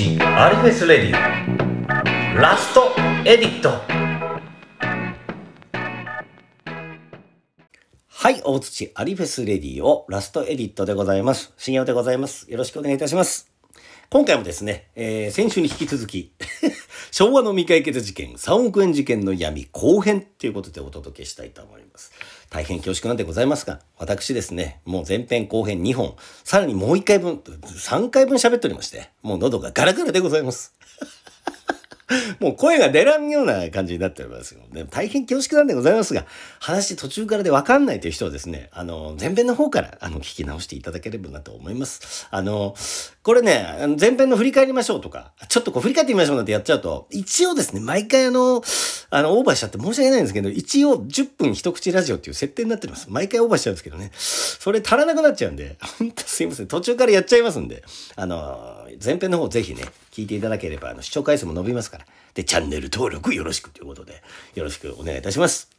口アリフェスレディオラストエディットはい大土アリフェスレディオラストエディットでございます信用でございますよろしくお願いいたします今回もですね、えー、先週に引き続き 昭和の未解決事件、3億円事件の闇後編ということでお届けしたいと思います。大変恐縮なんでございますが、私ですね、もう前編後編2本、さらにもう1回分、3回分喋っておりまして、もう喉がガラガラでございます。もう声が出らんような感じになっておりますよ。でも大変恐縮なんでございますが、話途中からでわかんないという人はですね、あの、前編の方から、あの、聞き直していただければなと思います。あの、これね、前編の振り返りましょうとか、ちょっとこう振り返ってみましょうなんてやっちゃうと、一応ですね、毎回あの、あの、オーバーしちゃって申し訳ないんですけど、一応10分一口ラジオっていう設定になっております。毎回オーバーしちゃうんですけどね、それ足らなくなっちゃうんで、ほんとすいません、途中からやっちゃいますんで、あの、前編の方ぜひね、聞いていただければ、あの、視聴回数も伸びますから。で、チャンネル登録よろしくということで、よろしくお願いいたします。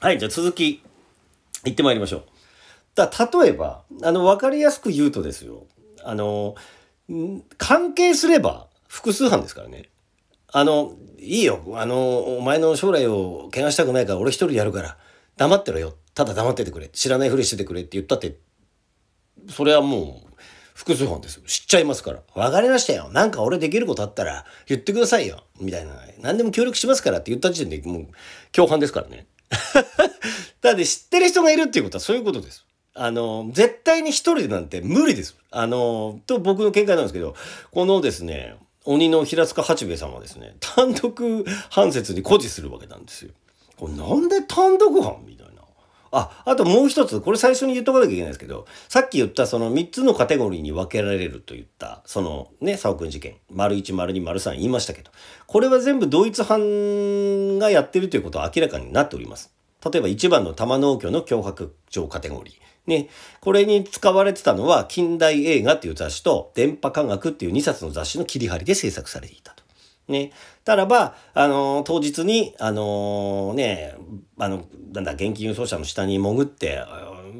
はい、じゃあ続き、行ってまいりましょう。だ例えば、あの、わかりやすく言うとですよ。あの、関係すれば複数犯ですからね。あの、いいよ。あの、お前の将来を怪我したくないから俺一人やるから、黙ってろよ。ただ黙っててくれ。知らないふりしててくれって言ったって、それはもう複数本です。知っちゃいますから。わかりましたよ。なんか俺できることあったら言ってくださいよ。みたいな。何でも協力しますからって言った時点でもう共犯ですからね。だって知ってる人がいるっていうことはそういうことです。あの、絶対に一人でなんて無理です。あの、と僕の見解なんですけど、このですね、鬼の平塚八兵衛さんはですね、単独判説に誇示するわけなんですよ。これなんで単独犯みたいな。あ、あともう一つ、これ最初に言っとかなきゃいけないですけど、さっき言ったその3つのカテゴリーに分けられると言った、そのね、佐尾くん事件、丸1、丸2、丸3言いましたけど、これは全部同一犯がやってるということは明らかになっております。例えば1番の玉農協の脅迫状カテゴリー。ね、これに使われてたのは近代映画っていう雑誌と電波科学っていう2冊の雑誌の切り張りで制作されていたと。ね。たらば、あのー、当日に、あのー、ね、あの、なんだ、現金輸送車の下に潜って、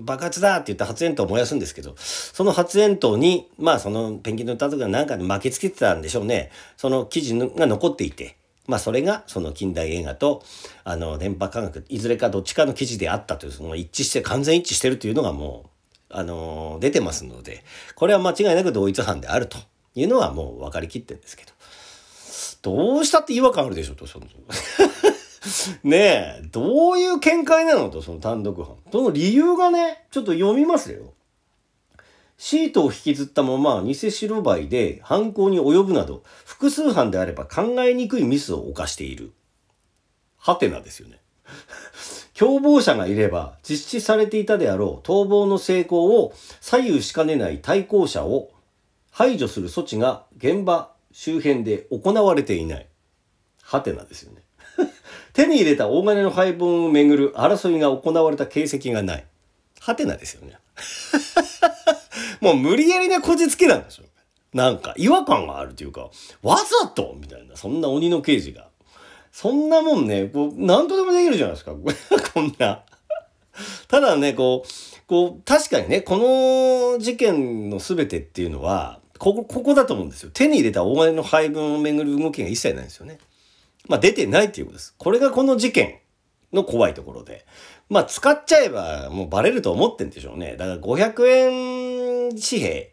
爆発だって言って発煙筒を燃やすんですけど、その発煙筒に、まあそのペンキンっ歌時はなんかで巻きつけてたんでしょうね。その記事が残っていて、まあそれがその近代映画と、あの、電波科学、いずれかどっちかの記事であったという、その一致して、完全一致してるというのがもう、あのー、出てますので、これは間違いなく同一犯であるというのはもう分かりきってるんですけど。どうしたって違和感あるでしょと、その ねえ、どういう見解なのと、その単独犯。その理由がね、ちょっと読みますよ。シートを引きずったまま偽白バイで犯行に及ぶなど、複数犯であれば考えにくいミスを犯している。はてなですよね。共 謀者がいれば実施されていたであろう逃亡の成功を左右しかねない対向者を排除する措置が現場周辺で行われていない。はてなですよね。手に入れた大金の配分をめぐる争いが行われた形跡がない。はてなですよね。もう無理やりなこじつけなんですよ。なんか違和感があるというか、わざとみたいな、そんな鬼の刑事が。そんなもんね、こう、なんとでもできるじゃないですか。こんな。ただね、こう、こう、確かにね、この事件の全てっていうのは、ここ、ここだと思うんですよ。手に入れたお金の配分をめぐる動きが一切ないんですよね。まあ、出てないっていうことです。これがこの事件の怖いところで。まあ、使っちゃえばもうバレると思ってんでしょうね。だから500円紙幣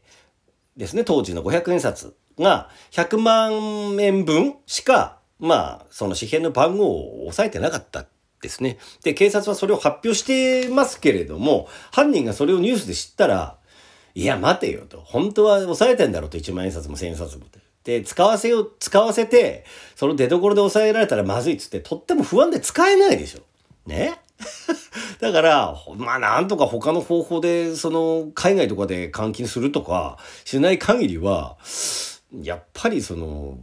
ですね、当時の500円札が100万円分しか、まあ、その紙幣の番号を押さえてなかったですね。で、警察はそれを発表してますけれども、犯人がそれをニュースで知ったら、いや、待てよと。本当は抑えてんだろうと、1万円札も1000円札もって。で、使わせよ使わせて、その出所で抑えられたらまずいっつって、とっても不安で使えないでしょ。ね だから、まあなんとか他の方法で、その、海外とかで換金するとか、しない限りは、やっぱりその、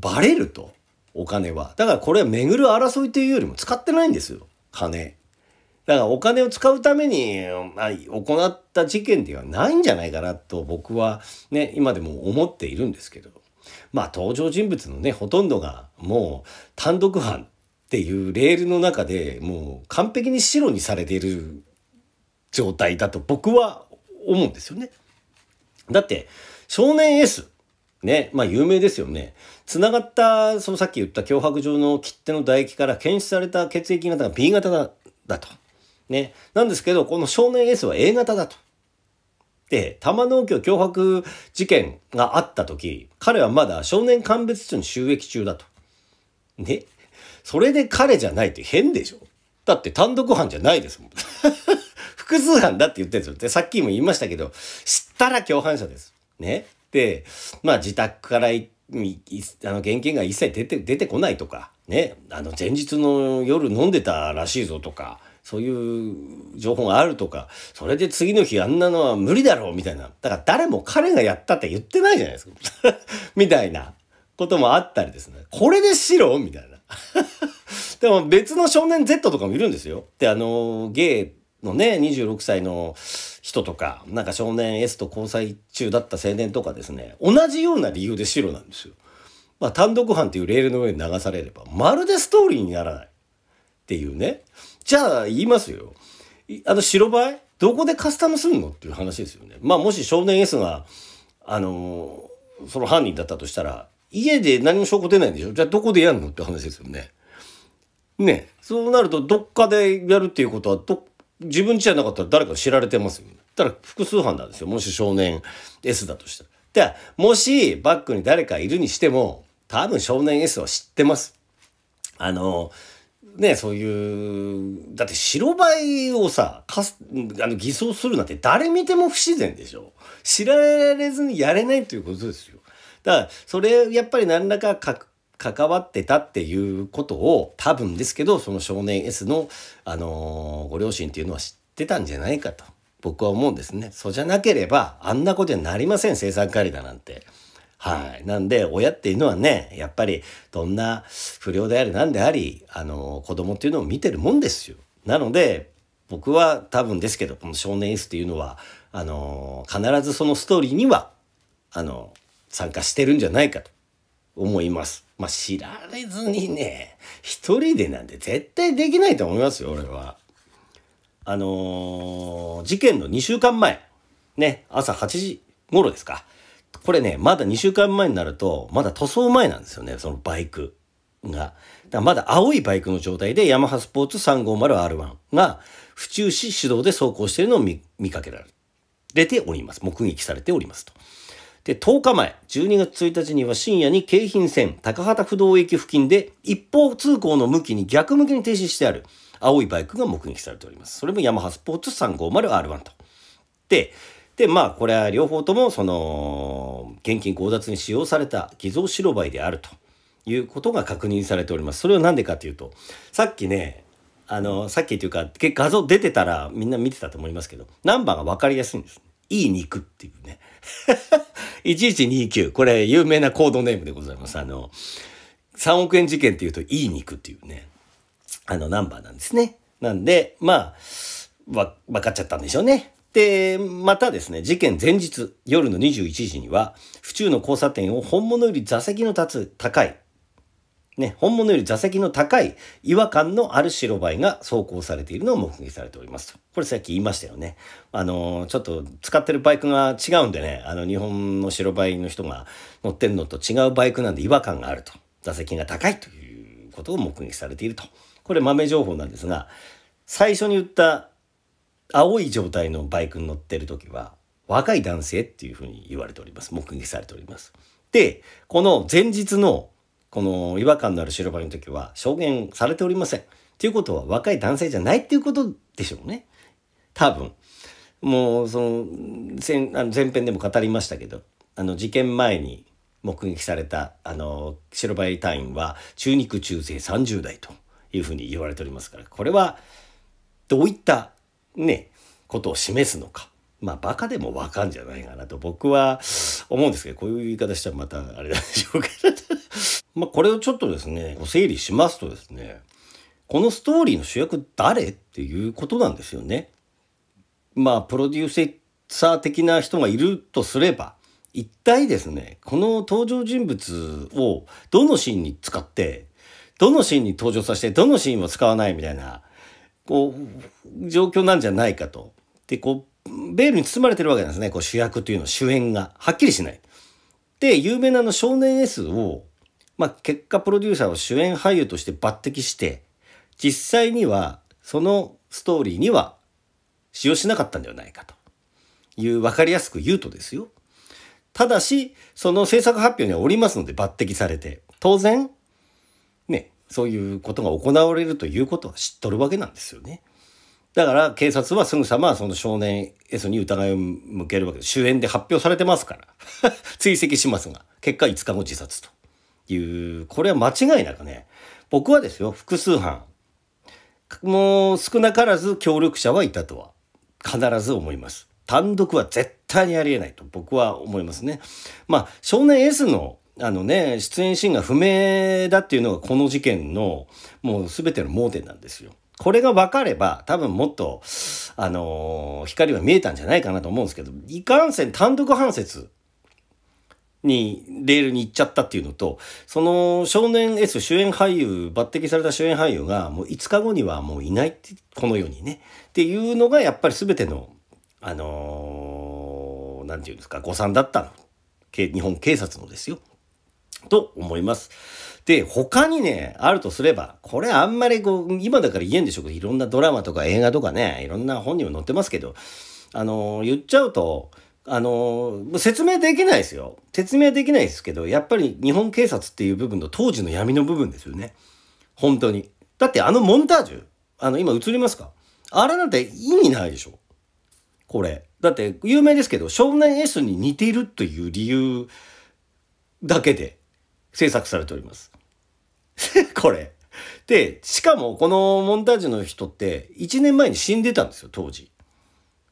バレると。お金は。だからこれは巡る争いというよりも使ってないんですよ。金。だからお金を使うために行った事件ではないんじゃないかなと僕はね、今でも思っているんですけど。まあ登場人物のね、ほとんどがもう単独犯っていうレールの中でもう完璧に白にされている状態だと僕は思うんですよね。だって、少年 S、ね、まあ有名ですよね。つながった、そのさっき言った脅迫状の切手の唾液から検出された血液型が B 型だだと。ね。なんですけど、この少年 S は A 型だと。で、玉農協脅迫事件があった時、彼はまだ少年鑑別所に収益中だと。ね。それで彼じゃないって変でしょだって単独犯じゃないですもん。複数犯だって言ってるんですよ。で、さっきも言いましたけど、知ったら共犯者です。ね。で、まあ自宅からいあの現金が一切出て、出てこないとか、ね。あの前日の夜飲んでたらしいぞとか、そういう情報があるとか、それで次の日あんなのは無理だろうみたいな。だから誰も彼がやったって言ってないじゃないですか。みたいなこともあったりですね。これで白みたいな。でも別の少年 Z とかもいるんですよ。で、あの、ゲイのね、26歳の人とか、なんか少年 S と交際中だった青年とかですね、同じような理由で白なんですよ。まあ単独犯っていうレールの上に流されれば、まるでストーリーにならない。っていうね。じゃあ言いますよ。あの白バイどこでカスタムするのっていう話ですよね。まあもし少年 S が、あのー、その犯人だったとしたら、家で何も証拠出ないんでしょじゃあどこでやるのって話ですよね。ねそうなるとどっかでやるっていうことはど、自分じゃなかったら誰か知られてますよ、ね。だら複数犯なんですよ。もし少年 S だとしたら。あ、もしバックに誰かいるにしても、多分少年 S は知ってます。あのーね、そういう、だって白バイをさ、かす、あの、偽装するなんて誰見ても不自然でしょ知られずにやれないということですよ。だから、それ、やっぱり何らか関わってたっていうことを、多分ですけど、その少年 S の、あのー、ご両親っていうのは知ってたんじゃないかと、僕は思うんですね。そうじゃなければ、あんなことになりません、生産管理だなんて。はい。なんで、親っていうのはね、やっぱり、どんな不良であり何であり、あの、子供っていうのを見てるもんですよ。なので、僕は多分ですけど、この少年 S っていうのは、あの、必ずそのストーリーには、あの、参加してるんじゃないかと思います。まあ、知られずにね、一人でなんて絶対できないと思いますよ、俺は。あのー、事件の2週間前、ね、朝8時頃ですか。これね、まだ2週間前になると、まだ塗装前なんですよね、そのバイクが。だまだ青いバイクの状態で、ヤマハスポーツ 350R1 が、府中市主導で走行しているのを見かけられております。目撃されておりますと。で、10日前、12月1日には深夜に京浜線高畑不動駅付近で、一方通行の向きに逆向きに停止してある青いバイクが目撃されております。それもヤマハスポーツ 350R1 と。で、で、まあ、これは両方とも、その、現金強奪に使用された偽造白バイであるということが確認されております。それは何でかというと、さっきね、あの、さっきというか、画像出てたらみんな見てたと思いますけど、ナンバーが分かりやすいんです。いい肉っていうね。1129。これ、有名なコードネームでございます。あの、3億円事件っていうと、いい肉っていうね、あの、ナンバーなんですね。なんで、まあ、わ、分かっちゃったんでしょうね。で、またですね、事件前日、夜の21時には、府中の交差点を本物より座席の立つ高い、ね、本物より座席の高い違和感のある白バイが走行されているのを目撃されておりますと。これさっき言いましたよね。あの、ちょっと使ってるバイクが違うんでね、あの日本の白バイの人が乗ってるのと違うバイクなんで違和感があると。座席が高いということを目撃されていると。これ豆情報なんですが、最初に言った青い状態のバイクに乗ってる時は、若い男性っていうふうに言われております。目撃されております。で、この前日の、この違和感のある白バイの時は、証言されておりません。ということは、若い男性じゃないっていうことでしょうね。多分。もう、その、前あの前編でも語りましたけど、あの、事件前に目撃された、あの、白バイ隊員は、中肉中背30代というふうに言われておりますから、これは、どういったね、ことを示すのか。まあ、バカでもわかんじゃないかなと僕は思うんですけど、こういう言い方したらまたあれなんでしょうか まあ、これをちょっとですね、ご整理しますとですね、このストーリーの主役誰っていうことなんですよね。まあ、プロデューサー的な人がいるとすれば、一体ですね、この登場人物をどのシーンに使って、どのシーンに登場させて、どのシーンを使わないみたいなこう、状況なんじゃないかと。で、こう、ベールに包まれてるわけなんですね。こう主役というの、主演が。はっきりしない。で、有名なの少年 S を、まあ、結果プロデューサーを主演俳優として抜擢して、実際には、そのストーリーには使用しなかったんではないかという、わかりやすく言うとですよ。ただし、その制作発表にはおりますので抜擢されて、当然、そういうことが行われるということは知っとるわけなんですよね。だから警察はすぐさまその少年 S に疑いを向けるわけです。主演で発表されてますから 追跡しますが、結果5日後自殺という、これは間違いなくね、僕はですよ、複数犯、もう少なからず協力者はいたとは必ず思います。単独は絶対にありえないと僕は思いますね。まあ、少年 S のあのね、出演シーンが不明だっていうのがこの事件のもう全ての盲点なんですよ。これが分かれば多分もっと、あのー、光は見えたんじゃないかなと思うんですけど、いかんせん単独判説に、レールに行っちゃったっていうのと、その少年 S 主演俳優、抜擢された主演俳優がもう5日後にはもういないって、この世にね。っていうのがやっぱり全ての、あのー、なんていうんですか、誤算だったの。日本警察のですよ。と思います。で、他にね、あるとすれば、これあんまりこう、今だから言えんでしょうけど、いろんなドラマとか映画とかね、いろんな本にも載ってますけど、あのー、言っちゃうと、あのー、説明できないですよ。説明できないですけど、やっぱり日本警察っていう部分の当時の闇の部分ですよね。本当に。だってあのモンタージュ、あの、今映りますかあれなんて意味ないでしょ。これ。だって有名ですけど、少年 S に似ているという理由だけで。制作されております。これ。で、しかもこのモンタージュの人って1年前に死んでたんですよ、当時。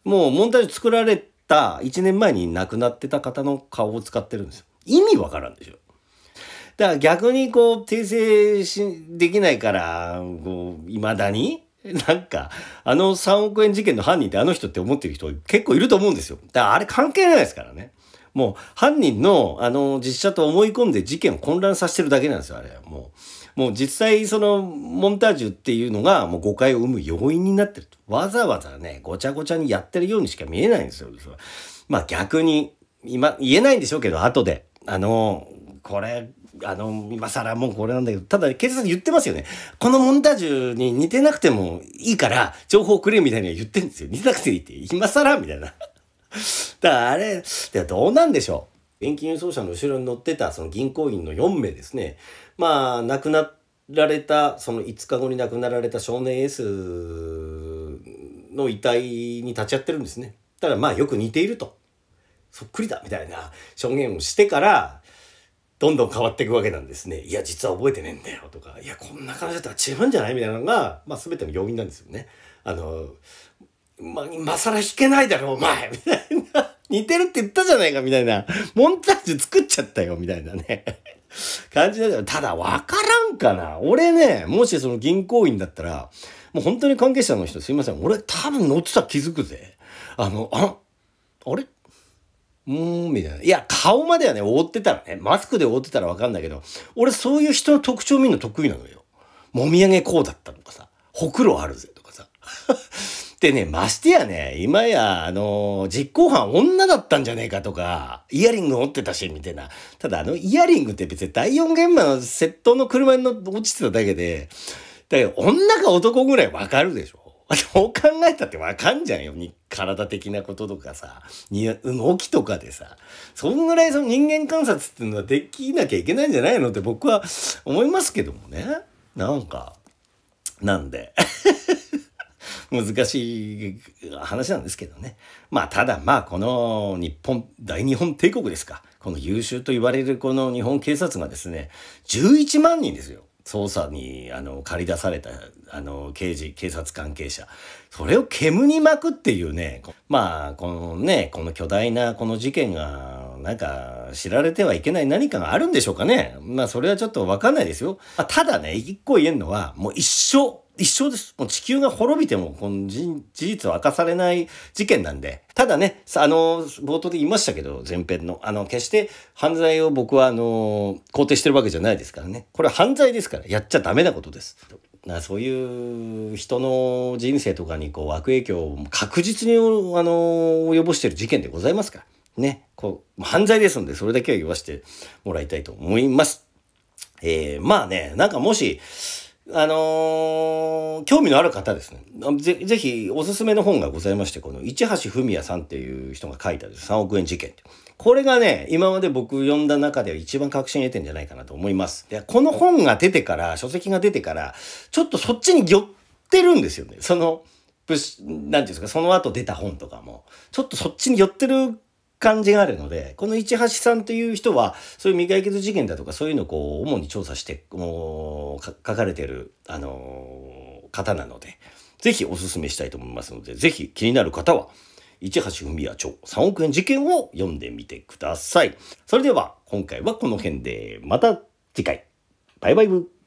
もうモンタージュ作られた1年前に亡くなってた方の顔を使ってるんですよ。意味わからんでしょ。だから逆にこう訂正しできないからこう未だになんかあの3億円事件の犯人ってあの人って思ってる人結構いると思うんですよだからあれ関係ないですからねもう犯人の、あの、実写と思い込んで事件を混乱させてるだけなんですよ、あれ。もう、もう実際そのモンタージュっていうのがもう誤解を生む要因になってると。わざわざね、ごちゃごちゃにやってるようにしか見えないんですよ。まあ逆に、今、言えないんでしょうけど、後で。あの、これ、あの、今更もうこれなんだけど、ただ警察言ってますよね。このモンタージュに似てなくてもいいから、情報くれみたいには言ってるんですよ。似てなくていいって、今更みたいな。だからあれ、どうなんでしょう。現金輸送車の後ろに乗ってたその銀行員の4名ですね。まあ、亡くなられた、その5日後に亡くなられた少年 S の遺体に立ち会ってるんですね。ただまあよく似ていると。そっくりだみたいな証言をしてから、どんどん変わっていくわけなんですね。いや、実は覚えてねえんだよとか、いや、こんな感じだったら違うんじゃないみたいなのが、まあ、全ての要因なんですよね。あの、ま、今更弾けないだろ、お前みたいな。似てるって言ったじゃないか、みたいな。モンタージュ作っちゃったよ、みたいなね。感じだけど、ただ分からんかな。俺ね、もしその銀行員だったら、もう本当に関係者の人すいません。俺多分乗ってたら気づくぜ。あの、あ、あれうーん、みたいな。いや、顔まではね、覆ってたらね、マスクで覆ってたら分かんないけど、俺そういう人の特徴見るの得意なのよ。もみあげこうだったとかさ、ほくろあるぜとかさ。ってね、ましてやね、今や、あの実行犯女だったんじゃねえかとか、イヤリング持ってたし、みたいな。ただあのイヤリングって別に第4現場の窃盗の車に落ちてただけで、だけど女か男ぐらいわかるでしょどう考えたってわかんじゃんよ。体的なこととかさ、動きとかでさ。そんぐらいその人間観察っていうのはできなきゃいけないんじゃないのって僕は思いますけどもね。なんか、なんで。難しい話なんですけどね。まあ、ただまあ、この日本、大日本帝国ですか。この優秀と言われるこの日本警察がですね、11万人ですよ。捜査に、あの、駆り出された、あの、刑事、警察関係者。それを煙に巻くっていうね、まあ、このね、この巨大なこの事件が、なんか、知られてはいけない何かがあるんでしょうかね。まあ、それはちょっとわかんないですよ。まただね、一個言えるのは、もう一生、一生です。もう地球が滅びても、この事実は明かされない事件なんで。ただね、あの、冒頭で言いましたけど、前編の。あの、決して犯罪を僕は、あの、肯定してるわけじゃないですからね。これは犯罪ですから、やっちゃダメなことです。なそういう人の人生とかにこう悪影響を確実にあの及ぼしてる事件でございますからねこう犯罪ですのでそれだけは言わせてもらいたいと思います。えー、まあねなんかもしあのー、興味のある方ですねぜ。ぜひおすすめの本がございまして、この市橋文也さんっていう人が書いたです3億円事件。って。これがね、今まで僕読んだ中では一番確信得てんじゃないかなと思います。で、この本が出てから、書籍が出てから、ちょっとそっちに寄ってるんですよね。その、何て言うんですか、その後出た本とかも。ちょっとそっちに寄ってる感じがあるので、この市橋さんという人は、そういう未解決事件だとか、そういうのをこう、主に調査して、もう、書かれてる、あのー、方なので、ぜひお勧めしたいと思いますので、ぜひ気になる方は、市橋文也町3億円事件を読んでみてください。それでは、今回はこの辺で、また次回。バイバイブ。